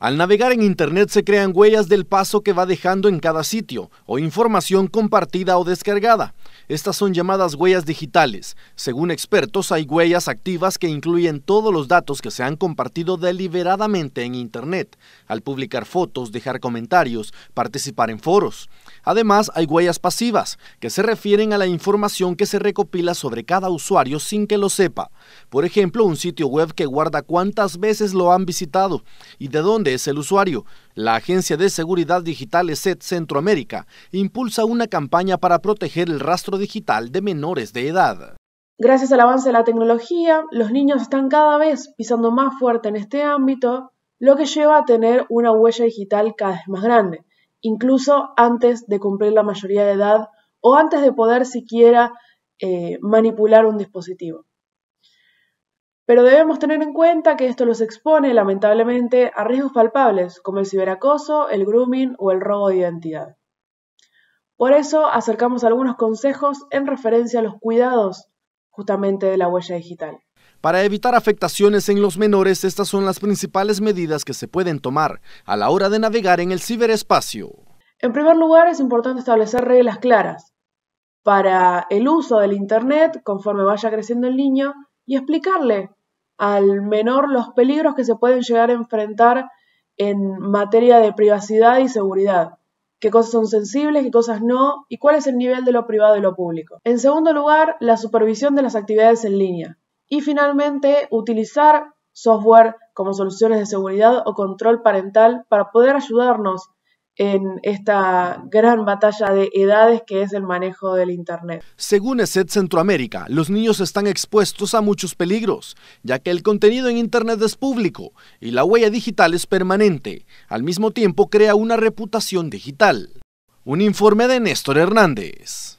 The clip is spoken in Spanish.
Al navegar en Internet se crean huellas del paso que va dejando en cada sitio o información compartida o descargada. Estas son llamadas huellas digitales. Según expertos, hay huellas activas que incluyen todos los datos que se han compartido deliberadamente en Internet, al publicar fotos, dejar comentarios, participar en foros. Además, hay huellas pasivas, que se refieren a la información que se recopila sobre cada usuario sin que lo sepa. Por ejemplo, un sitio web que guarda cuántas veces lo han visitado y de dónde es el usuario, la Agencia de Seguridad Digital ESET Centroamérica impulsa una campaña para proteger el rastro digital de menores de edad. Gracias al avance de la tecnología, los niños están cada vez pisando más fuerte en este ámbito, lo que lleva a tener una huella digital cada vez más grande, incluso antes de cumplir la mayoría de edad o antes de poder siquiera eh, manipular un dispositivo. Pero debemos tener en cuenta que esto los expone, lamentablemente, a riesgos palpables, como el ciberacoso, el grooming o el robo de identidad. Por eso acercamos algunos consejos en referencia a los cuidados justamente de la huella digital. Para evitar afectaciones en los menores, estas son las principales medidas que se pueden tomar a la hora de navegar en el ciberespacio. En primer lugar, es importante establecer reglas claras para el uso del Internet conforme vaya creciendo el niño y explicarle al menor los peligros que se pueden llegar a enfrentar en materia de privacidad y seguridad. Qué cosas son sensibles, qué cosas no, y cuál es el nivel de lo privado y lo público. En segundo lugar, la supervisión de las actividades en línea. Y finalmente, utilizar software como soluciones de seguridad o control parental para poder ayudarnos en esta gran batalla de edades que es el manejo del Internet. Según ESET Centroamérica, los niños están expuestos a muchos peligros, ya que el contenido en Internet es público y la huella digital es permanente. Al mismo tiempo, crea una reputación digital. Un informe de Néstor Hernández.